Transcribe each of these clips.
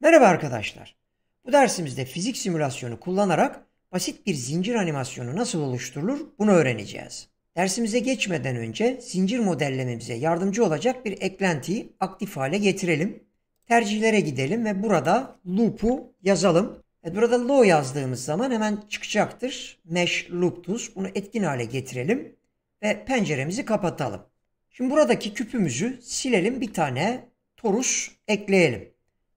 Merhaba arkadaşlar. Bu dersimizde fizik simülasyonu kullanarak basit bir zincir animasyonu nasıl oluşturulur bunu öğreneceğiz. Dersimize geçmeden önce zincir modellememize yardımcı olacak bir eklentiyi aktif hale getirelim. Tercihlere gidelim ve burada loop'u yazalım. burada low yazdığımız zaman hemen çıkacaktır. Mesh loop tuz. Bunu etkin hale getirelim ve penceremizi kapatalım. Şimdi buradaki küpümüzü silelim bir tane torus ekleyelim.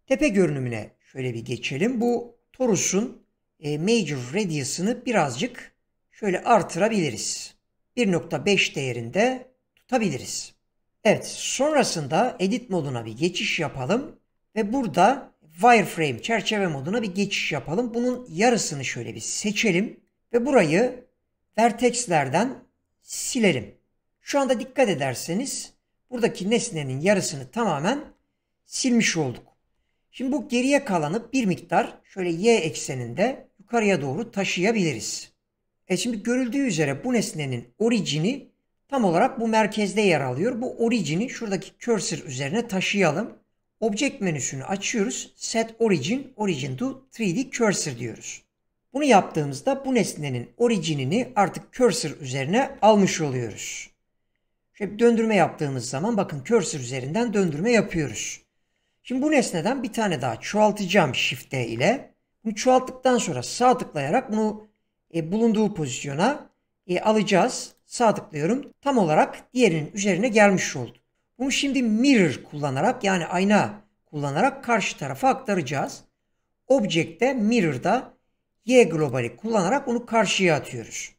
Tepe görünümüne şöyle bir geçelim. Bu Torus'un e, major radius'ını birazcık şöyle artırabiliriz. 1.5 değerinde tutabiliriz. Evet sonrasında edit moduna bir geçiş yapalım ve burada wireframe çerçeve moduna bir geçiş yapalım. Bunun yarısını şöyle bir seçelim ve burayı vertexlerden silelim. Şu anda dikkat ederseniz buradaki nesnenin yarısını tamamen silmiş olduk. Şimdi bu geriye kalanı bir miktar şöyle y ekseninde yukarıya doğru taşıyabiliriz. E şimdi görüldüğü üzere bu nesnenin orijini tam olarak bu merkezde yer alıyor. Bu orijini şuradaki cursor üzerine taşıyalım. Object menüsünü açıyoruz. Set origin, origin to 3D cursor diyoruz. Bunu yaptığımızda bu nesnenin orijinini artık cursor üzerine almış oluyoruz. Şöyle döndürme yaptığımız zaman bakın cursor üzerinden döndürme yapıyoruz. Şimdi bu nesneden bir tane daha çoğaltacağım Shift D ile. Bunu çoğalttıktan sonra sağ tıklayarak bunu e, bulunduğu pozisyona e, alacağız. Sağ tıklıyorum. Tam olarak diğerinin üzerine gelmiş oldu. Bunu şimdi mirror kullanarak yani ayna kullanarak karşı tarafa aktaracağız. Object'te mirror'da y globali kullanarak onu karşıya atıyoruz.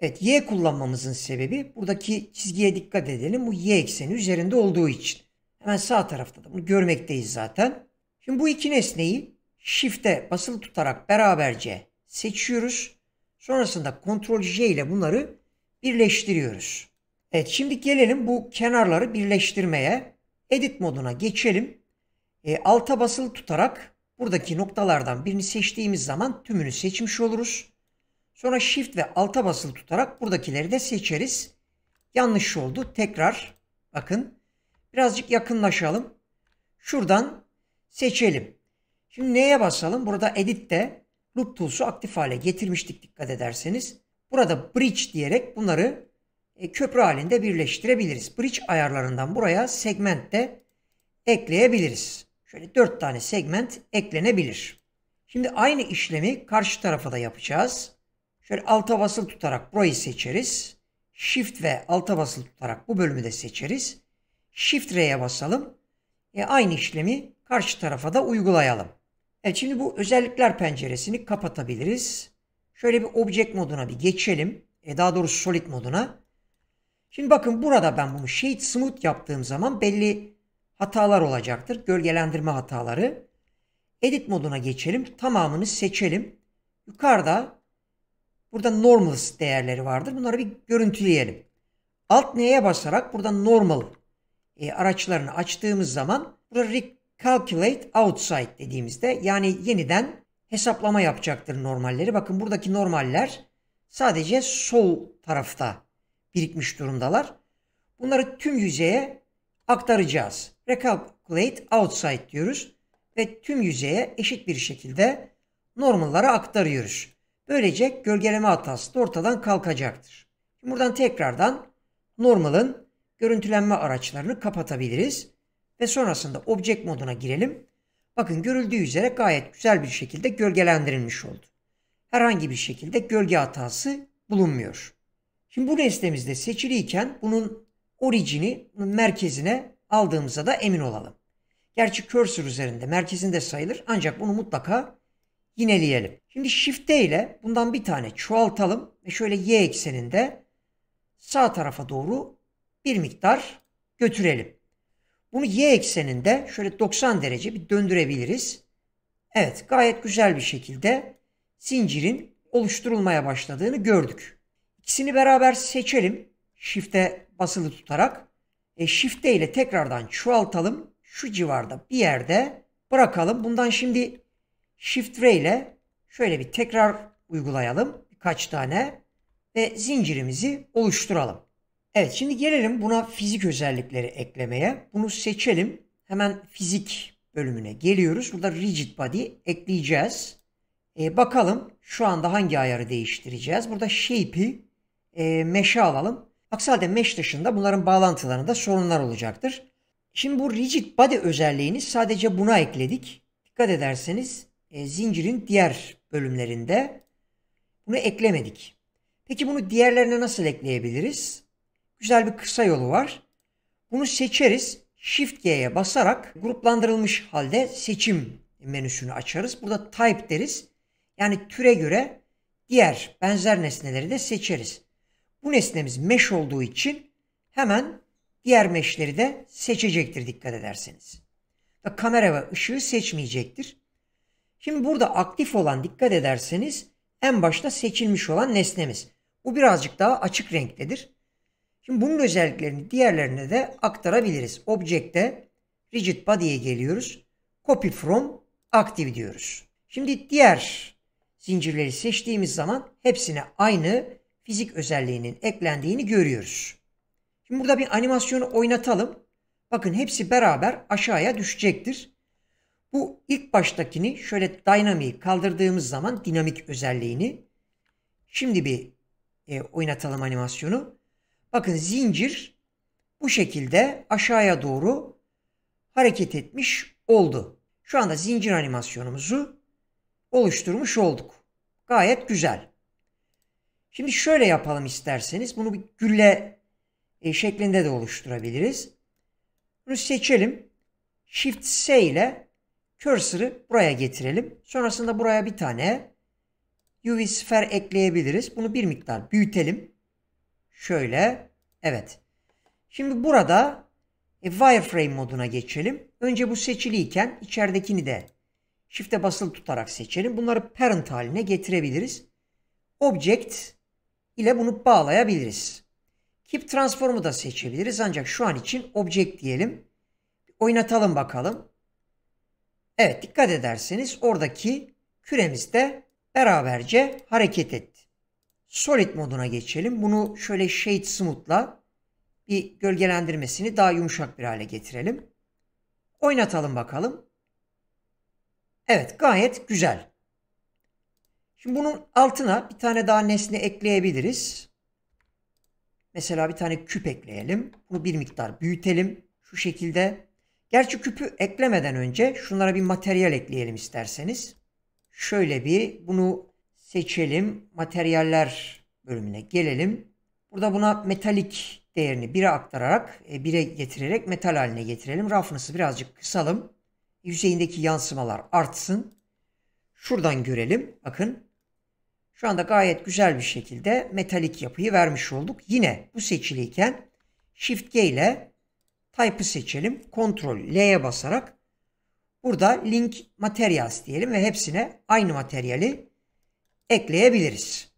Evet y kullanmamızın sebebi buradaki çizgiye dikkat edelim. Bu y ekseni üzerinde olduğu için. Hemen sağ tarafta da bunu görmekteyiz zaten. Şimdi bu iki nesneyi Shift'e basılı tutarak beraberce seçiyoruz. Sonrasında Ctrl J ile bunları birleştiriyoruz. Evet şimdi gelelim bu kenarları birleştirmeye. Edit moduna geçelim. E, alta basılı tutarak buradaki noktalardan birini seçtiğimiz zaman tümünü seçmiş oluruz. Sonra Shift ve alta basılı tutarak buradakileri de seçeriz. Yanlış oldu. Tekrar bakın Birazcık yakınlaşalım. Şuradan seçelim. Şimdi neye basalım? Burada Edit'te Loop Tools'u aktif hale getirmiştik dikkat ederseniz. Burada Bridge diyerek bunları e, köprü halinde birleştirebiliriz. Bridge ayarlarından buraya segment de ekleyebiliriz. Şöyle 4 tane segment eklenebilir. Şimdi aynı işlemi karşı tarafa da yapacağız. Şöyle alta basılı tutarak burayı seçeriz. Shift ve alta basılı tutarak bu bölümü de seçeriz. Shift R'ye basalım. E, aynı işlemi karşı tarafa da uygulayalım. Evet şimdi bu özellikler penceresini kapatabiliriz. Şöyle bir object moduna bir geçelim. E, daha doğrusu solid moduna. Şimdi bakın burada ben bunu shade smooth yaptığım zaman belli hatalar olacaktır. Gölgelendirme hataları. Edit moduna geçelim. Tamamını seçelim. Yukarıda burada normals değerleri vardır. Bunları bir görüntüleyelim. Alt neye basarak burada normal e, araçlarını açtığımız zaman burada recalculate outside dediğimizde yani yeniden hesaplama yapacaktır normalleri. Bakın buradaki normaller sadece sol tarafta birikmiş durumdalar. Bunları tüm yüzeye aktaracağız. Recalculate outside diyoruz ve tüm yüzeye eşit bir şekilde normallara aktarıyoruz. Böylece gölgeleme hatası da ortadan kalkacaktır. Buradan tekrardan normalın görüntülenme araçlarını kapatabiliriz ve sonrasında object moduna girelim. Bakın görüldüğü üzere gayet güzel bir şekilde gölgelendirilmiş oldu. Herhangi bir şekilde gölge hatası bulunmuyor. Şimdi bu nesnemizde seçiliyken bunun orijini merkezine aldığımıza da emin olalım. Gerçi cursor üzerinde merkezinde sayılır ancak bunu mutlaka yineleyelim. Şimdi shift e ile bundan bir tane çoğaltalım ve şöyle y ekseninde sağ tarafa doğru bir miktar götürelim. Bunu y ekseninde şöyle 90 derece bir döndürebiliriz. Evet gayet güzel bir şekilde zincirin oluşturulmaya başladığını gördük. İkisini beraber seçelim. Shift'e basılı tutarak. E, Shift'e ile tekrardan çoğaltalım. Şu civarda bir yerde bırakalım. Bundan şimdi Shift R ile şöyle bir tekrar uygulayalım. Birkaç tane ve zincirimizi oluşturalım. Evet şimdi gelelim buna fizik özellikleri eklemeye. Bunu seçelim. Hemen fizik bölümüne geliyoruz. Burada rigid body ekleyeceğiz. Ee, bakalım şu anda hangi ayarı değiştireceğiz. Burada shape'i e, mesh'e alalım. Aksi halde mesh dışında bunların bağlantılarında sorunlar olacaktır. Şimdi bu rigid body özelliğini sadece buna ekledik. Dikkat ederseniz e, zincirin diğer bölümlerinde bunu eklemedik. Peki bunu diğerlerine nasıl ekleyebiliriz? güzel bir kısa yolu var. Bunu seçeriz. Shift G'ye basarak gruplandırılmış halde seçim menüsünü açarız. Burada type deriz. Yani türe göre diğer benzer nesneleri de seçeriz. Bu nesnemiz mesh olduğu için hemen diğer meshleri de seçecektir dikkat ederseniz. Ve kamera ve ışığı seçmeyecektir. Şimdi burada aktif olan dikkat ederseniz en başta seçilmiş olan nesnemiz. Bu birazcık daha açık renktedir. Şimdi bunun özelliklerini diğerlerine de aktarabiliriz. Object'te rigid body'ye geliyoruz. Copy from active diyoruz. Şimdi diğer zincirleri seçtiğimiz zaman hepsine aynı fizik özelliğinin eklendiğini görüyoruz. Şimdi burada bir animasyonu oynatalım. Bakın hepsi beraber aşağıya düşecektir. Bu ilk baştakini şöyle dynamic kaldırdığımız zaman dinamik özelliğini şimdi bir e, oynatalım animasyonu. Bakın zincir bu şekilde aşağıya doğru hareket etmiş oldu. Şu anda zincir animasyonumuzu oluşturmuş olduk. Gayet güzel. Şimdi şöyle yapalım isterseniz. Bunu bir gülle e, şeklinde de oluşturabiliriz. Bunu seçelim. Shift S ile cursor'ı buraya getirelim. Sonrasında buraya bir tane UV sfer ekleyebiliriz. Bunu bir miktar büyütelim. Şöyle Evet. Şimdi burada e, wireframe moduna geçelim. Önce bu seçiliyken içeridekini de shift'e basılı tutarak seçelim. Bunları parent haline getirebiliriz. Object ile bunu bağlayabiliriz. Keep transform'u da seçebiliriz ancak şu an için object diyelim. Oynatalım bakalım. Evet dikkat ederseniz oradaki küremiz de beraberce hareket etti. Solid moduna geçelim. Bunu şöyle Shade Smooth'la bir gölgelendirmesini daha yumuşak bir hale getirelim. Oynatalım bakalım. Evet gayet güzel. Şimdi bunun altına bir tane daha nesne ekleyebiliriz. Mesela bir tane küp ekleyelim. Bunu bir miktar büyütelim. Şu şekilde. Gerçi küpü eklemeden önce şunlara bir materyal ekleyelim isterseniz. Şöyle bir bunu seçelim. Materyaller bölümüne gelelim. Burada buna metalik değerini 1'e aktararak, 1'e getirerek metal haline getirelim. Rafness'ı birazcık kısalım. E, yüzeyindeki yansımalar artsın. Şuradan görelim. Bakın. Şu anda gayet güzel bir şekilde metalik yapıyı vermiş olduk. Yine bu seçiliyken Shift G ile Type'ı seçelim. Ctrl L'ye basarak burada Link Materials diyelim ve hepsine aynı materyali ekleyebiliriz.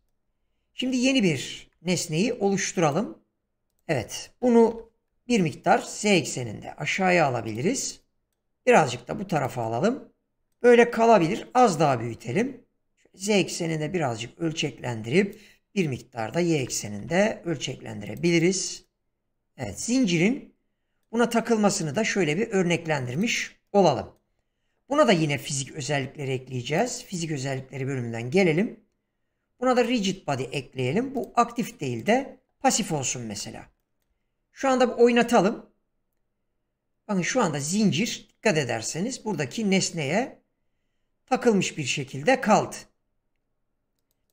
Şimdi yeni bir nesneyi oluşturalım. Evet bunu bir miktar z ekseninde aşağıya alabiliriz. Birazcık da bu tarafa alalım. Böyle kalabilir az daha büyütelim. Z ekseninde birazcık ölçeklendirip bir miktar da y ekseninde ölçeklendirebiliriz. Evet zincirin buna takılmasını da şöyle bir örneklendirmiş olalım. Buna da yine fizik özellikleri ekleyeceğiz. Fizik özellikleri bölümünden gelelim. Buna da rigid body ekleyelim. Bu aktif değil de pasif olsun mesela. Şu anda bir oynatalım. Bakın şu anda zincir dikkat ederseniz buradaki nesneye takılmış bir şekilde kaldı.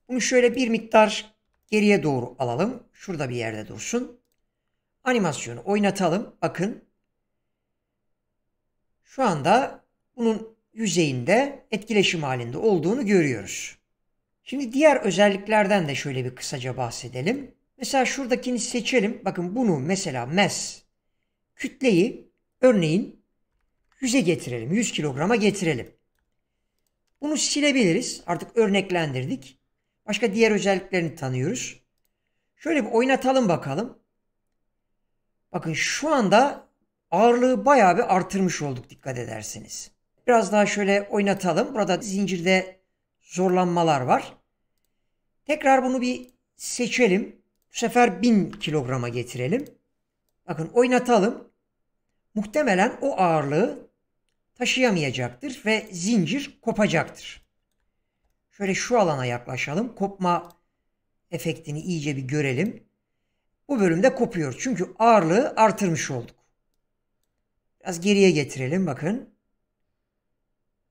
Bunu şöyle bir miktar geriye doğru alalım. Şurada bir yerde dursun. Animasyonu oynatalım. Bakın. Şu anda bunun yüzeyinde etkileşim halinde olduğunu görüyoruz. Şimdi diğer özelliklerden de şöyle bir kısaca bahsedelim. Mesela şuradakini seçelim. Bakın bunu mesela mes kütleyi örneğin 100'e getirelim. 100 kilograma getirelim. Bunu silebiliriz. Artık örneklendirdik. Başka diğer özelliklerini tanıyoruz. Şöyle bir oynatalım bakalım. Bakın şu anda ağırlığı bayağı bir artırmış olduk dikkat ederseniz. Biraz daha şöyle oynatalım. Burada zincirde zorlanmalar var. Tekrar bunu bir seçelim. Bu sefer 1000 kilograma getirelim. Bakın oynatalım. Muhtemelen o ağırlığı taşıyamayacaktır ve zincir kopacaktır. Şöyle şu alana yaklaşalım. Kopma efektini iyice bir görelim. Bu bölümde kopuyor. Çünkü ağırlığı artırmış olduk. Biraz geriye getirelim bakın.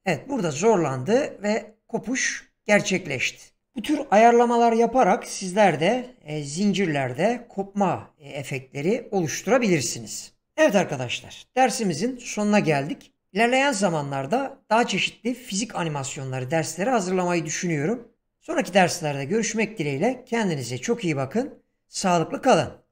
Evet burada zorlandı ve kopuş gerçekleşti. Bu tür ayarlamalar yaparak sizler de e, zincirlerde kopma e, efektleri oluşturabilirsiniz. Evet arkadaşlar dersimizin sonuna geldik. İlerleyen zamanlarda daha çeşitli fizik animasyonları dersleri hazırlamayı düşünüyorum. Sonraki derslerde görüşmek dileğiyle kendinize çok iyi bakın, sağlıklı kalın.